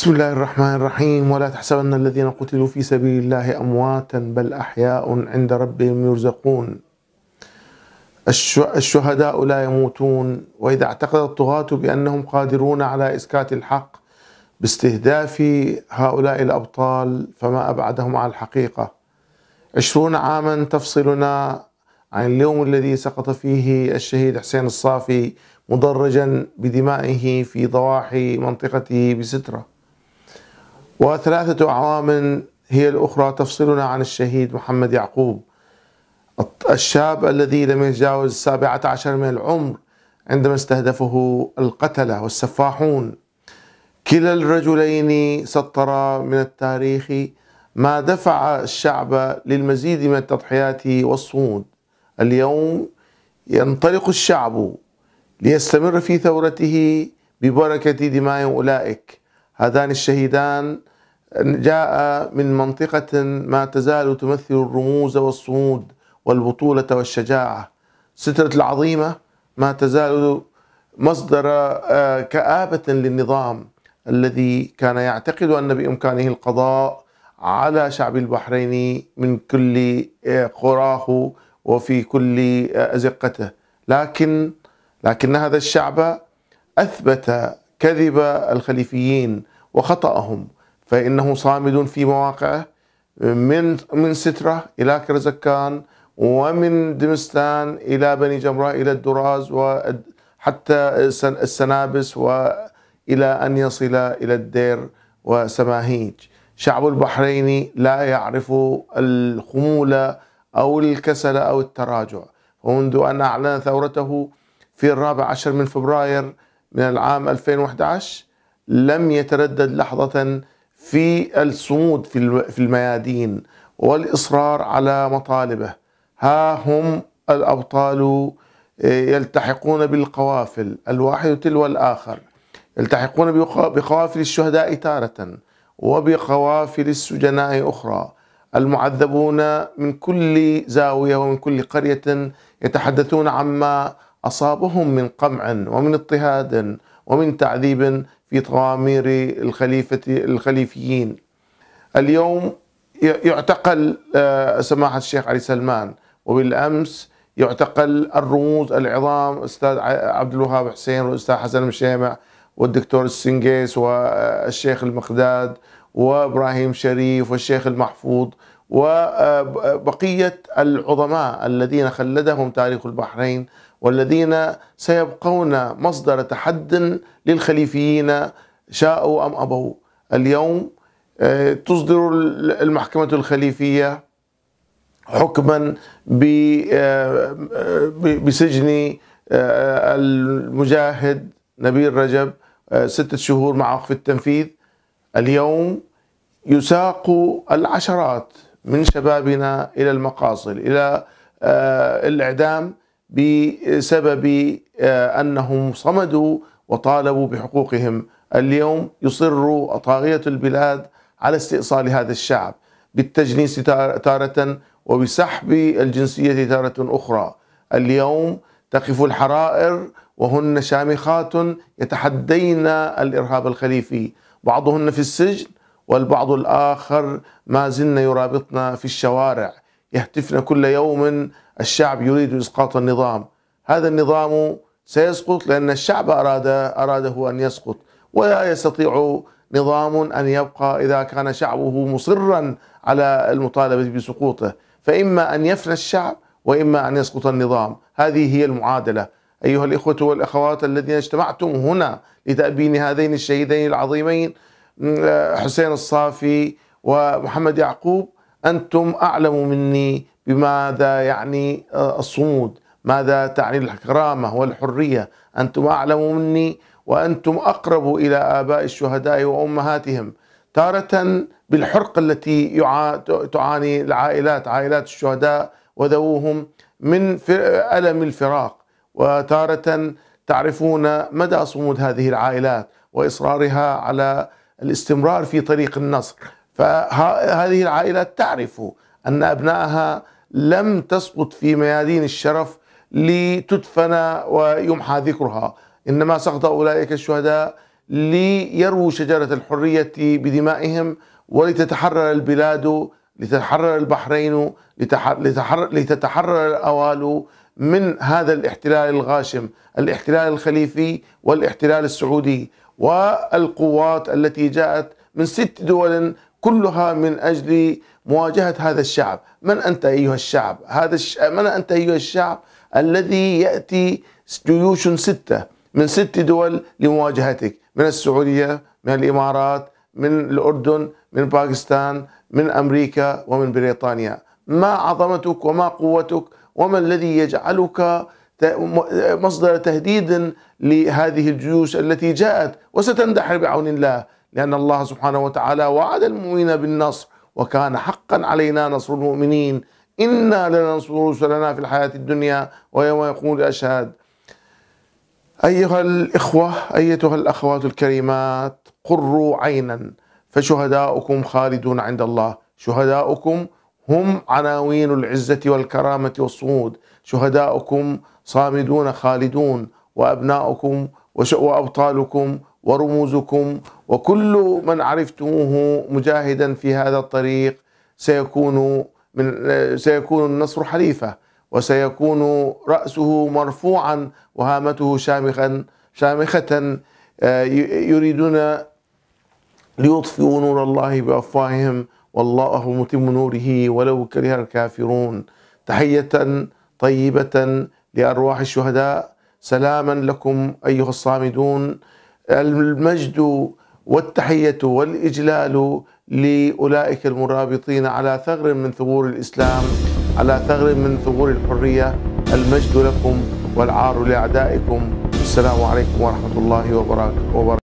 بسم الله الرحمن الرحيم ولا تحسبن الذين قتلوا في سبيل الله امواتا بل احياء عند ربهم يرزقون الشهداء لا يموتون واذا اعتقد الطغاة بانهم قادرون على اسكات الحق باستهداف هؤلاء الابطال فما ابعدهم عن الحقيقه عشرون عاما تفصلنا عن اليوم الذي سقط فيه الشهيد حسين الصافي مدرجا بدمائه في ضواحي منطقته بستره وثلاثة أعوام هي الأخرى تفصلنا عن الشهيد محمد يعقوب الشاب الذي لم يتجاوز السابعة عشر من العمر عندما استهدفه القتلة والسفاحون كلا الرجلين سطر من التاريخ ما دفع الشعب للمزيد من التضحيات والصمود اليوم ينطلق الشعب ليستمر في ثورته ببركة دماء أولئك هذان الشهيدان جاء من منطقة ما تزال تمثل الرموز والصمود والبطولة والشجاعة سترة العظيمة ما تزال مصدر آه، كآبة للنظام الذي كان يعتقد أن بإمكانه القضاء على شعب البحرين من كل آه، قراه وفي كل آه، أزقته لكن لكن هذا الشعب أثبت كذب الخليفيين وخطأهم فإنه صامد في مواقعه من من سترة إلى كرزكان ومن دمستان إلى بني جمراء إلى الدراز وحتى السنابس وإلى أن يصل إلى الدير وسماهيج شعب البحرين لا يعرف الخمولة أو الكسل أو التراجع ومنذ أن أعلن ثورته في الرابع عشر من فبراير من العام 2011 لم يتردد لحظة في الصمود في الميادين والإصرار على مطالبه ها هم الأبطال آه، يلتحقون بالقوافل الواحد تلو الآخر يلتحقون بقوافل الشهداء تارة وبقوافل السجناء أخرى المعذبون من كل زاوية ومن كل قرية يتحدثون عما أصابهم من قمع ومن اضطهاد ومن تعذيب في طوامير الخليفة الخليفيين اليوم يعتقل آه، سماحة الشيخ علي سلمان وبالأمس يعتقل الرموز العظام أستاذ عبد الوهاب حسين والأستاذ حسن مشامع والدكتور السنجيس والشيخ المقداد وابراهيم شريف والشيخ المحفوظ وبقيه العظماء الذين خلدهم تاريخ البحرين والذين سيبقون مصدر تحد للخليفيين شاءوا أم أبوا اليوم آه، تصدر المحكمة الخليفية حكما آه، آه، بسجن المجاهد نبيل رجب ستة شهور مع وقف التنفيذ اليوم يساق العشرات من شبابنا إلى المقاصل إلى الإعدام بسبب آه، انهم صمدوا وطالبوا بحقوقهم اليوم يصر طاغيه البلاد على استئصال هذا الشعب بالتجنيس تاره وبسحب الجنسيه تاره اخرى اليوم تقف الحرائر وهن شامخات يتحدين الارهاب الخليفي بعضهن في السجن والبعض الاخر ما زلن يرابطن في الشوارع يهتفن كل يوم الشعب يريد إسقاط النظام هذا النظام سيسقط لأن الشعب أراد أراده أن يسقط ولا يستطيع نظام أن يبقى إذا كان شعبه مصرا على المطالبة بسقوطه فإما أن يفنى الشعب وإما أن يسقط النظام هذه هي المعادلة أيها الإخوة والأخوات الذين اجتمعتم هنا لتأبين هذين الشهيدين العظيمين حسين الصافي ومحمد يعقوب أنتم أعلم مني بماذا يعني آه، الصمود ماذا تعني الكرامة والحرية أنتم أعلم مني وأنتم أقرب إلى آباء الشهداء وأمهاتهم تارة بالحرقة التي تعاني العائلات عائلات الشهداء وذووهم من ألم الفراق وتارة تعرفون مدى صمود هذه العائلات وإصرارها على الاستمرار في طريق النصر فهذه العائلات تعرف أن أبنائها لم تسقط في ميادين الشرف لتدفن ويمحى ذكرها إنما سقط أولئك الشهداء ليرووا شجرة الحرية بدمائهم ولتتحرر البلاد لتتحرر البحرين لتتحرر الأوال من هذا الاحتلال الغاشم الاحتلال الخليفي والاحتلال السعودي والقوات التي جاءت من ست دول كلها من أجل مواجهة هذا الشعب من أنت أيها الشعب هذا الش... من أنت أيها الشعب الذي يأتي جيوش ستة من ست دول لمواجهتك من السعودية من الإمارات من الأردن من باكستان من أمريكا ومن بريطانيا ما عظمتك وما قوتك وما الذي يجعلك مصدر تهديد لهذه الجيوش التي جاءت وستندحر بعون الله لأن الله سبحانه وتعالى وعد المؤمنين بالنصر وكان حقا علينا نصر المؤمنين إنا لننصر رسلنا في الحياة الدنيا ويوم يقول الأشهاد أيها الإخوة أيتها الأخوات الكريمات قروا عينا فشهداؤكم خالدون عند الله شهداؤكم هم عناوين العزة والكرامة والصمود شهداؤكم صامدون خالدون وأبناؤكم وأبطالكم ورموزكم وكل من عرفتموه مجاهدا في هذا الطريق سيكون من سيكون النصر حليفه وسيكون رأسه مرفوعا وهامته شامخا شامخة آه، يريدون ليطفئوا نور الله بأفواههم والله متم نوره ولو كره الكافرون تحية طيبة لأرواح الشهداء سلاما لكم أيها الصامدون المجد والتحية والإجلال لأولئك المرابطين على ثغر من ثغور الإسلام على ثغر من ثغور الحرية المجد لكم والعار لأعدائكم السلام عليكم ورحمة الله وبركاته